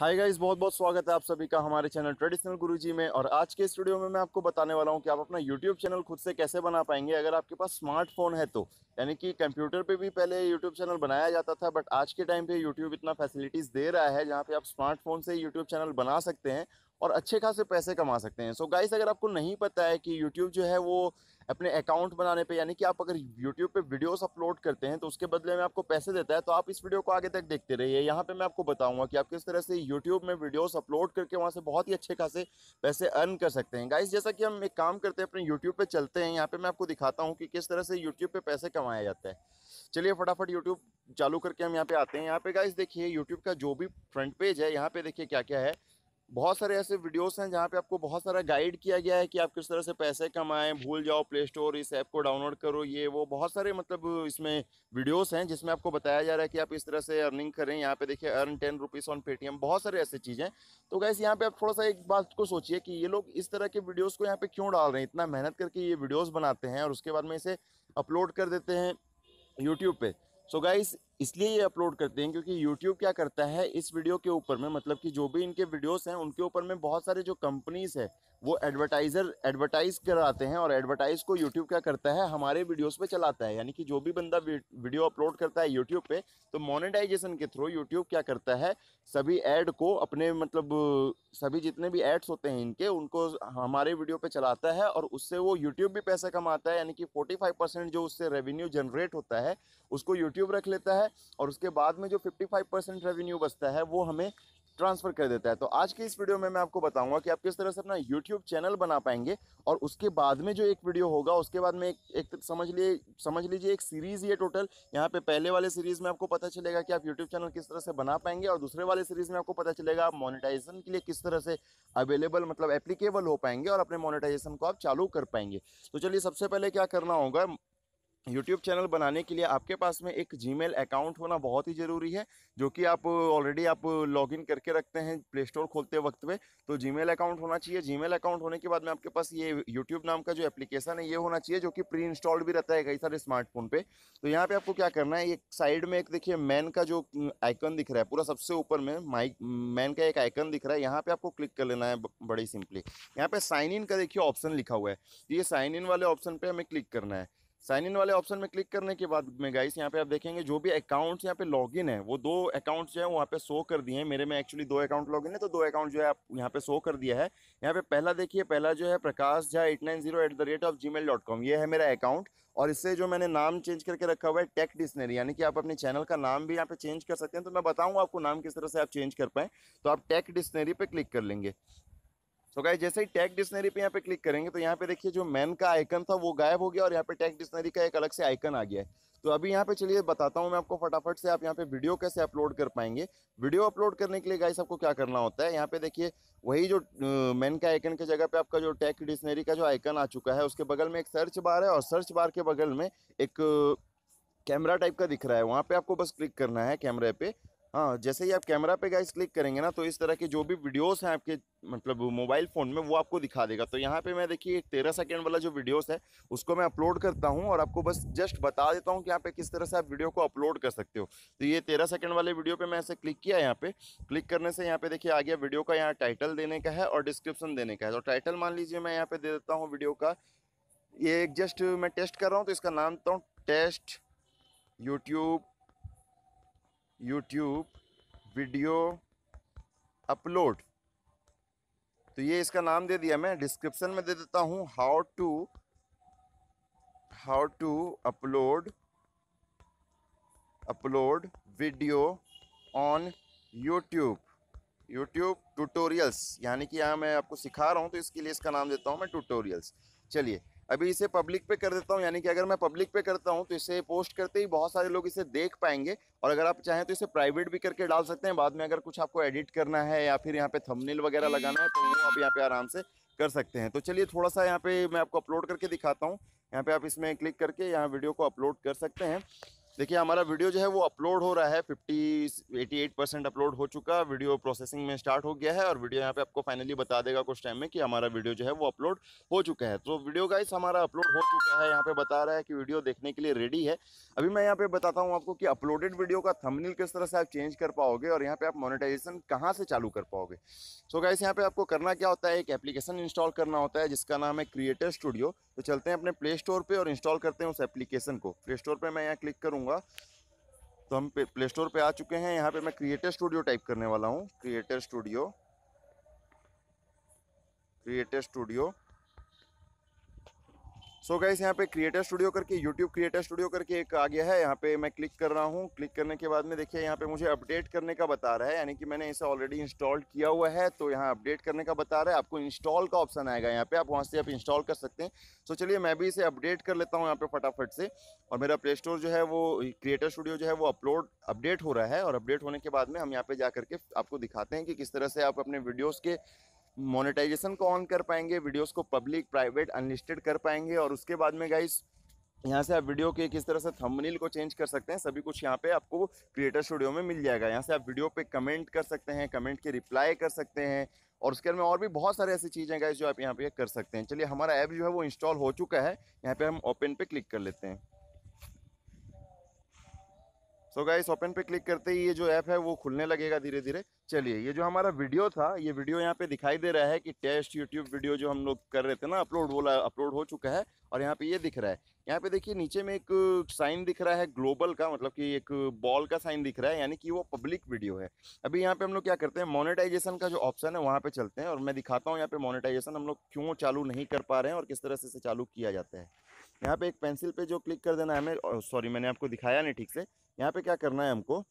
hi guys बहुत बहुत स्वागत है आप सभी का हमारे चैनल ट्रेडिशनल गुरुजी में और आज के स्टूडियो में मैं आपको बताने वाला हूं कि आप अपना यूट्यूब चैनल खुद से कैसे बना पाएंगे अगर आपके पास स्मार्टफोन है तो यानी कि कंप्यूटर पे भी पहले यूट्यूब चैनल बनाया जाता था बट आज के टाइम पे यूट्यूब इतना फैसिलिटीज़ दे रहा है जहाँ पे आप स्मार्टफोन से यूट्यूब चैनल बना सकते हैं और अच्छे खासे पैसे कमा सकते हैं सो so गाइस अगर आपको नहीं पता है कि यूट्यूब जो है वो अपने अकाउंट बनाने पे यानी कि आप अगर यूट्यूब पे वीडियोस अपलोड करते हैं तो उसके बदले में आपको पैसे देता है तो आप इस वीडियो को आगे तक देखते रहिए यहाँ पे मैं आपको बताऊंगा कि आप किस तरह से यूट्यूब में वीडियोस अपलोड करके वहाँ से बहुत ही अच्छे खासे पैसे अर्न कर सकते हैं गाइस जैसा कि हम एक काम करते हैं अपने यूट्यूब पर चलते हैं यहाँ पर मैं आपको दिखाता हूँ कि किस तरह से यूट्यूब पर पैसे कमाया जाता है चलिए फटाफट यूट्यूब चालू करके हम यहाँ पे आते हैं यहाँ पर गाइस देखिए यूट्यूब का जो भी फ्रंट पेज है यहाँ पर देखिए क्या क्या है बहुत सारे ऐसे वीडियोस हैं जहाँ पे आपको बहुत सारा गाइड किया गया है कि आप किस तरह से पैसे कमाएं भूल जाओ प्ले स्टोर इस ऐप को डाउनलोड करो ये वो बहुत सारे मतलब इसमें वीडियोस हैं जिसमें आपको बताया जा रहा है कि आप इस तरह से अर्निंग करें यहाँ पे देखिए earn ten rupees on Paytm बहुत सारे ऐसे चीज़ें तो गैस यहाँ पर आप थोड़ा सा एक बात को सोचिए कि ये लोग इस तरह के वीडियोज़ को यहाँ पर क्यों डाल रहे हैं इतना मेहनत करके ये वीडियोज़ बनाते हैं और उसके बाद में इसे अपलोड कर देते हैं यूट्यूब पर सो गाइस इसलिए ये अपलोड करते हैं क्योंकि YouTube क्या करता है इस वीडियो के ऊपर में मतलब कि जो भी इनके वीडियोस हैं उनके ऊपर में बहुत सारे जो कंपनीज है वो एडवर्टाइज़र एडवर्टाइज़ कराते हैं और एडवर्टाइज़ को YouTube क्या करता है हमारे वीडियोस पे चलाता है यानी कि जो भी बंदा वीडियो अपलोड करता है यूट्यूब पे तो मोनेटाइजेशन के थ्रू यूट्यूब क्या करता है सभी एड को अपने मतलब सभी जितने भी एड्स होते हैं इनके उनको हमारे वीडियो पर चलाता है और उससे वो यूट्यूब भी पैसा कमाता है यानी कि फोर्टी परसेंट जो उससे रेवेन्यू जनरेट होता है उसको यूट्यूब रख लेता है है और उसके बाद में जो 55 परसेंट रेवेन्यू बचता है वो हमें ट्रांसफर कर देता है तो आज के इस वीडियो में मैं आपको बताऊंगा कि आप किस तरह से अपना यूट्यूब चैनल बना पाएंगे और उसके बाद में जो एक वीडियो होगा उसके बाद में एक, एक समझ लिए समझ लीजिए एक सीरीज़ ये टोटल यहाँ पे पहले वाले सीरीज़ में आपको पता चलेगा कि आप यूट्यूब चैनल किस तरह से बना पाएंगे और दूसरे वाले सीरीज़ में आपको पता चलेगा आप मोनिटाइजेशन के लिए किस तरह से अवेलेबल मतलब एप्लीकेबल हो पाएंगे और अपने मोनिटाइजेशन को आप चालू कर पाएंगे तो चलिए सबसे पहले क्या करना होगा यूट्यूब चैनल बनाने के लिए आपके पास में एक जीमेल अकाउंट होना बहुत ही ज़रूरी है जो कि आप ऑलरेडी आप लॉगिन करके रखते हैं प्ले स्टोर खोलते वक्त पे तो जीमेल अकाउंट होना चाहिए जीमेल अकाउंट होने के बाद में आपके पास ये यूट्यूब नाम का जो एप्लीकेशन है ये होना चाहिए जो कि प्री इंस्टॉल्ड भी रहता है कई सारे स्मार्टफोन पर तो यहाँ पर आपको क्या करना है एक साइड में एक देखिए मैन का जो आइकन दिख रहा है पूरा सबसे ऊपर में माइक मैन का एक आइकन दिख रहा है यहाँ पर आपको क्लिक कर लेना है बड़ी सिंपली यहाँ पर साइन इन का देखिए ऑप्शन लिखा हुआ है तो ये साइन इन वाले ऑप्शन पर हमें क्लिक करना है साइन इन वाले ऑप्शन में क्लिक करने के बाद में गाइस यहाँ पे आप देखेंगे जो भी अकाउंट्स यहाँ पे लॉगिन है वो दो अकाउंट्स जो है वहाँ पे शो कर दिए हैं मेरे में एक्चुअली दो अकाउंट लॉगिन है तो दो अकाउंट जो है आप यहाँ पे शो कर दिया है यहाँ पे पहला देखिए पहला जो है Prakash Jha eight nine zero eight the rate of Gmail dot com ये है मेरा अकाउंट और इससे जो मैंने नाम चेंज करके रखा हुआ है टेक डिक्शनरी यानी कि आप अपने चैनल का नाम भी यहाँ पे चेंज कर सकते हैं तो मैं बताऊँगा आपको नाम किस तरह से आप चेंज कर पाएँ तो आप टेक डिक्शनरी पर क्लिक कर लेंगे तो गाइस जैसे ही टैग डिक्शनरी पे यहाँ पे क्लिक करेंगे तो यहाँ पे देखिए जो मैन का आइकन था वो गायब हो गया और यहाँ पे टैग डिक्शनरी का एक अलग से आइकन आ गया है तो अभी यहाँ पे चलिए बताता हूँ मैं आपको फटाफट से आप यहाँ पे वीडियो कैसे अपलोड कर पाएंगे वीडियो अपलोड करने के लिए गाइस आपको क्या करना होता है यहाँ पे देखिए वही जो मैन का आइकन के जगह पे आपका जो टैग डिक्शनरी का जो आइकन आ चुका है उसके बगल में एक सर्च बार है और सर्च बार के बगल में एक कैमरा टाइप का दिख रहा है वहाँ पे आपको बस क्लिक करना है कैमरे पे हाँ जैसे ही आप कैमरा पे गाइस क्लिक करेंगे ना तो इस तरह के जो भी वीडियोस हैं आपके मतलब मोबाइल फ़ोन में वो आपको दिखा देगा तो यहाँ पे मैं देखिए एक तेरह सेकेंड वाला जो वीडियोस है उसको मैं अपलोड करता हूँ और आपको बस जस्ट बता देता हूँ कि यहाँ पे किस तरह से आप वीडियो को अपलोड कर सकते हो तो ये तेरह सेकेंड वाले वीडियो पर मैं ऐसे क्लिक किया यहाँ पर क्लिक करने से यहाँ पे देखिए आ गया वीडियो का यहाँ टाइटल देने का है और डिस्क्रिप्शन देने का है तो टाइटल मान लीजिए मैं यहाँ पर दे देता हूँ वीडियो का ये एक जस्ट मैं टेस्ट कर रहा हूँ तो इसका नाम देता हूँ test YouTube YouTube video upload तो ये इसका नाम दे दिया मैं डिस्क्रिप्शन में दे देता हूँ how to how to upload upload video on YouTube YouTube tutorials यानी कि यहाँ मैं आपको सिखा रहा हूँ तो इसके लिए इसका नाम देता हूँ मैं ट्यूटोरियल्स चलिए अभी इसे पब्लिक पे कर देता हूँ यानी कि अगर मैं पब्लिक पे करता हूँ तो इसे पोस्ट करते ही बहुत सारे लोग इसे देख पाएंगे और अगर आप चाहें तो इसे प्राइवेट भी करके डाल सकते हैं बाद में अगर कुछ आपको एडिट करना है या फिर यहाँ पे थंबनेल वगैरह लगाना है तो वो आप यहाँ पे आराम से कर सकते हैं तो चलिए थोड़ा सा यहाँ पे मैं आपको अपलोड करके दिखाता हूँ यहाँ पे आप इसमें क्लिक करके यहाँ वीडियो को अपलोड कर सकते हैं देखिए हमारा वीडियो जो है वो अपलोड हो रहा है fifty eighty eight percent upload हो चुका वीडियो प्रोसेसिंग में स्टार्ट हो गया है और वीडियो यहाँ पे आपको फाइनली बता देगा कुछ टाइम में कि हमारा वीडियो जो है वो अपलोड हो चुका है तो वीडियो गाइस हमारा अपलोड हो चुका है यहाँ पे बता रहा है कि वीडियो देखने के लिए रेडी है अभी मैं यहाँ पे बताता हूँ आपको कि अपलोडेड वीडियो का थमनिल किस तरह से आप चेंज कर पाओगे और यहाँ पे आप मोनिटाइजेशन कहाँ से चालू कर पाओगे सो गाइस यहाँ पे आपको करना क्या होता है एक एप्लीकेशन इंस्टॉल करना होता है जिसका नाम है क्रिएटर स्टूडियो तो चलते हैं अपने प्ले स्टोर पर और इंस्टॉल करते हैं उस एप्लीकेशन को प्ले स्टोर पर मैं यहाँ क्लिक करूँगा तो हम प्ले स्टोर पर आ चुके हैं यहाँ पर मैं क्रिएटर स्टूडियो टाइप करने वाला हूँ creator studio creator studio so so guys यहाँ पे क्रिएटर स्टूडियो करके यूट्यूब क्रिएटर स्टूडियो करके एक आ गया है यहाँ पे मैं क्लिक कर रहा हूँ क्लिक करने के बाद में देखिए यहाँ पे मुझे अपडेट करने का बता रहा है यानी कि मैंने इसे ऑलरेडी इंस्टॉल किया हुआ है तो यहाँ अपडेट करने का बता रहा है आपको इंस्टॉल का ऑप्शन आएगा यहाँ पे आप वहाँ से आप इंस्टॉल कर सकते हैं सो so चलिए मैं भी इसे अपडेट कर लेता हूँ यहाँ पे फटाफट से और मेरा प्ले स्टोर जो है वो क्रिएटर स्टूडियो जो है वो अपलोड अपडेट हो रहा है और अपडेट होने के बाद में हम यहाँ पे जा करके आपको दिखाते हैं कि किस तरह से आप अपने वीडियोज़ के मोनेटाइजेशन को ऑन कर पाएंगे वीडियोस को पब्लिक प्राइवेट अनलिस्टेड कर पाएंगे और उसके बाद में गाइस यहाँ से आप वीडियो के किस तरह से थंबनेल को चेंज कर सकते हैं सभी कुछ यहाँ पे आपको क्रिएटर स्टूडियो में मिल जाएगा यहाँ से आप वीडियो पे कमेंट कर सकते हैं कमेंट के रिप्लाई कर सकते हैं और उसके में और भी बहुत सारे ऐसी चीज़ें गाइस जो आप यहाँ पे कर सकते हैं चलिए हमारा ऐप जो है वो इंस्टॉल हो चुका है यहाँ पर हम ओपन पर क्लिक कर लेते हैं सो इस ओपन पे क्लिक करते ही ये जो ऐप है वो खुलने लगेगा धीरे धीरे चलिए ये जो हमारा वीडियो था ये वीडियो यहाँ पे दिखाई दे रहा है कि टेस्ट यूट्यूब वीडियो जो हम लोग कर रहे थे ना अपलोड बोला अपलोड हो चुका है और यहाँ पे ये दिख रहा है यहाँ पे देखिए नीचे में एक साइन दिख रहा है ग्लोबल का मतलब कि एक बॉल का साइन दिख रहा है यानी कि वो पब्लिक वीडियो है अभी यहाँ पे हम लोग क्या करते हैं मोनेटाइजेशन का जो ऑप्शन है वहाँ पे चलते हैं और मैं दिखाता हूँ यहाँ पे मोनेटाइजेशन हम लोग क्यों चालू नहीं कर पा रहे हैं और किस तरह से इसे चालू किया जाता है यहाँ पे एक पेंसिल पे जो क्लिक कर देना है हमें सॉरी मैंने आपको दिखाया नहीं ठीक से यहाँ पे क्या करना है हमको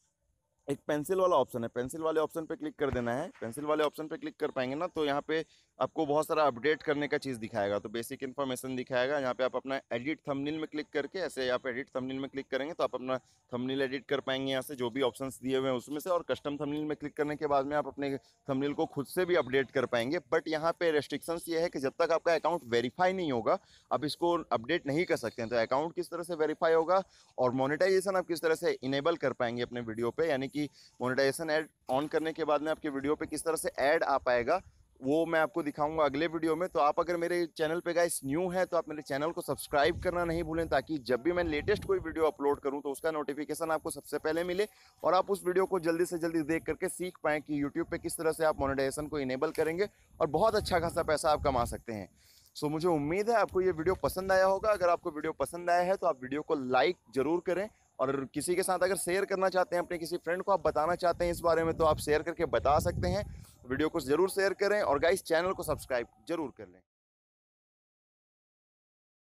एक पेंसिल वाला ऑप्शन है पेंसिल वाले ऑप्शन पे क्लिक कर देना है पेंसिल वाले ऑप्शन पे क्लिक कर पाएंगे ना तो यहाँ पे आपको बहुत सारा अपडेट करने का चीज़ दिखाएगा तो बेसिक इन्फॉर्मेशन दिखाएगा यहाँ पे आप अपना एडिट थंबनेल में क्लिक करके ऐसे आप एडिट थंबनेल में क्लिक करेंगे तो आप अपना थंबनेल एडिट कर पाएंगे यहाँ से जो भी ऑप्शंस दिए हुए हैं उसमें से और कस्टम थंबनेल में क्लिक करने के बाद में आप अपने थंबनेल को खुद से भी अपडेट कर पाएंगे बट यहाँ पे रेस्ट्रिक्शंस ये है कि जब तक आपका अकाउंट वेरीफाई नहीं होगा आप इसको अपडेट नहीं कर सकते हैं तो अकाउंट किस तरह से वेरीफाई होगा और मोनिटाइजेशन आप किस तरह से इनेबल कर पाएंगे अपने वीडियो पर यानी कि मोनिटाइजेशन एड ऑन करने के बाद में आपके वीडियो पर किस तरह से ऐड आ पाएगा वो मैं आपको दिखाऊंगा अगले वीडियो में तो आप अगर मेरे चैनल पे गाइस न्यू है तो आप मेरे चैनल को सब्सक्राइब करना नहीं भूलें ताकि जब भी मैं लेटेस्ट कोई वीडियो अपलोड करूं तो उसका नोटिफिकेशन आपको सबसे पहले मिले और आप उस वीडियो को जल्दी से जल्दी देख करके सीख पाएँ कि यूट्यूब पर किस तरह से आप मोनिटाइजेशन को इनेबल करेंगे और बहुत अच्छा खासा पैसा आप कमा सकते हैं सो so, मुझे उम्मीद है आपको ये वीडियो पसंद आया होगा अगर आपको वीडियो पसंद आया है तो आप वीडियो को लाइक ज़रूर करें और किसी के साथ अगर शेयर करना चाहते हैं अपने किसी फ्रेंड को आप बताना चाहते हैं इस बारे में तो आप शेयर करके बता सकते हैं वीडियो को जरूर शेयर करें और गाइस चैनल को सब्सक्राइब जरूर कर लें